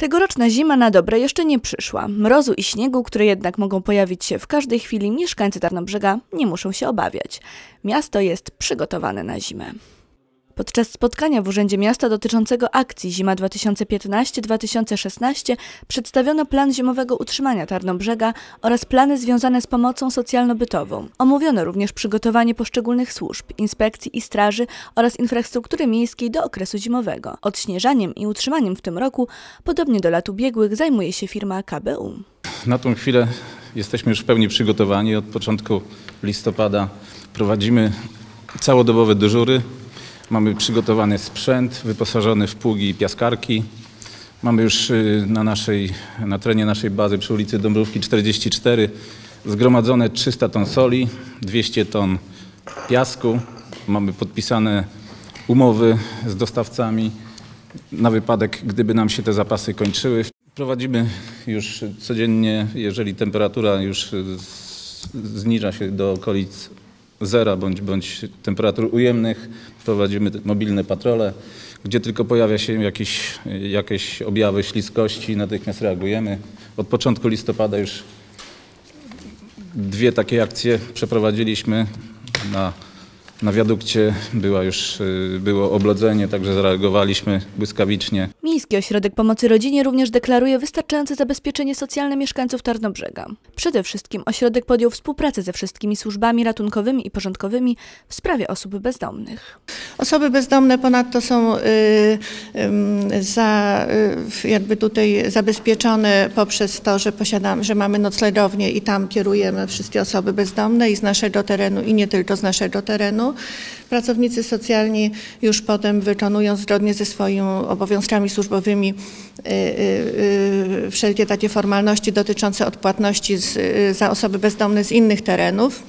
Tegoroczna zima na dobre jeszcze nie przyszła. Mrozu i śniegu, które jednak mogą pojawić się w każdej chwili, mieszkańcy Tarnobrzega nie muszą się obawiać. Miasto jest przygotowane na zimę. Podczas spotkania w Urzędzie Miasta dotyczącego akcji Zima 2015-2016 przedstawiono plan zimowego utrzymania Tarnobrzega oraz plany związane z pomocą socjalno-bytową. Omówiono również przygotowanie poszczególnych służb, inspekcji i straży oraz infrastruktury miejskiej do okresu zimowego. Odśnieżaniem i utrzymaniem w tym roku, podobnie do lat ubiegłych, zajmuje się firma KBU. Na tą chwilę jesteśmy już w pełni przygotowani. Od początku listopada prowadzimy całodobowe dyżury Mamy przygotowany sprzęt wyposażony w pługi i piaskarki. Mamy już y, na, naszej, na terenie naszej bazy przy ulicy Dąbrówki 44 zgromadzone 300 ton soli, 200 ton piasku. Mamy podpisane umowy z dostawcami na wypadek, gdyby nam się te zapasy kończyły. Prowadzimy już codziennie, jeżeli temperatura już y, zniża się do okolic zera bądź, bądź temperatur ujemnych. Prowadzimy mobilne patrole, gdzie tylko pojawia się jakieś, jakieś objawy śliskości, natychmiast reagujemy. Od początku listopada już dwie takie akcje przeprowadziliśmy na na wiadukcie była już, y, było oblodzenie, także zareagowaliśmy błyskawicznie. Miejski Ośrodek Pomocy Rodzinie również deklaruje wystarczające zabezpieczenie socjalne mieszkańców Tarnobrzega. Przede wszystkim ośrodek podjął współpracę ze wszystkimi służbami ratunkowymi i porządkowymi w sprawie osób bezdomnych. Osoby bezdomne ponadto są y, za, y, jakby tutaj zabezpieczone poprzez to, że posiadamy, że mamy noclegownię i tam kierujemy wszystkie osoby bezdomne i z naszego terenu i nie tylko z naszego terenu. Pracownicy socjalni już potem wykonują zgodnie ze swoimi obowiązkami służbowymi y, wszelkie takie formalności dotyczące odpłatności z, za osoby bezdomne z innych terenów.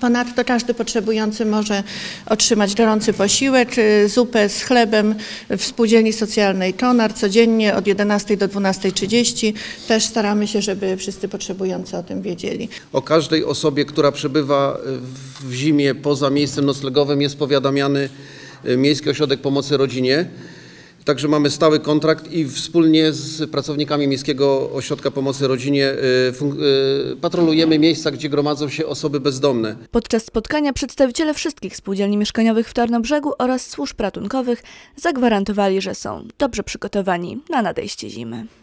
Ponadto każdy potrzebujący może otrzymać gorący posiłek, y, zupę z chlebem w spółdzielni socjalnej Konar codziennie od 11 do 12.30. Też staramy się, żeby wszyscy potrzebujący o tym wiedzieli. O każdej osobie, która przebywa y, w zimie poza miejscem noclegowym jest powiadamiany y, Miejski Ośrodek Pomocy Rodzinie. Także mamy stały kontrakt i wspólnie z pracownikami Miejskiego Ośrodka Pomocy Rodzinie y, y, patrolujemy miejsca, gdzie gromadzą się osoby bezdomne. Podczas spotkania przedstawiciele wszystkich spółdzielni mieszkaniowych w Tarnobrzegu oraz służb ratunkowych zagwarantowali, że są dobrze przygotowani na nadejście zimy.